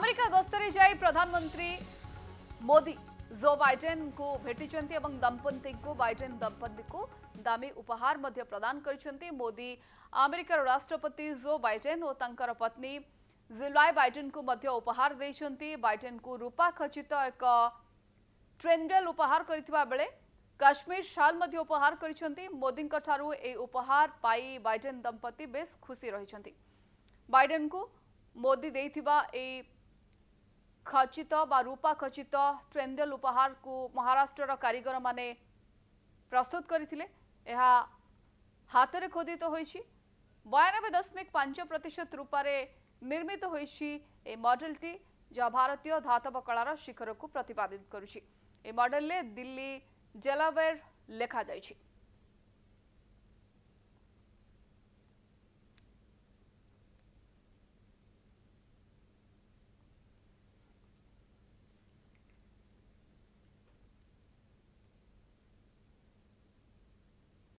America गस्तर जा प्रधानमंत्री मोदी जो बैडेन को भेटी एवं दंपति को बैडेन दंपति को दामी उपहार मध्य प्रदान कर मोदी आमेरिकार राष्ट्रपति जो बैडेन और पत्नी जिलवाय बैडेन को मध्य उपहार बैडेन को रूपा खचित एक ट्रेंडेल उपहार करे काश्मीर शाल मध्य उपहार कर मोदी ठारहार पाई बैडेन दंपति बेस खुशी रही बैडेन को मोदी খচিত বা রূপা খচিত ট্রেন্ডেল উপহারকু মহারাষ্ট্রর কারিগর মানে প্রস্তুত করে হাতরে খোদিত হয়েছে বয়ানবে দশমিক পাঁচ প্রতিশত রূপারে নির্মিত হয়েছে এই মডেলটি যা ভারতীয় ধাতব কলার শিখরকু প্রতিপাদিত করুছে এই মডেলে দিল্লি জেলাওয়ের লেখা যাইছে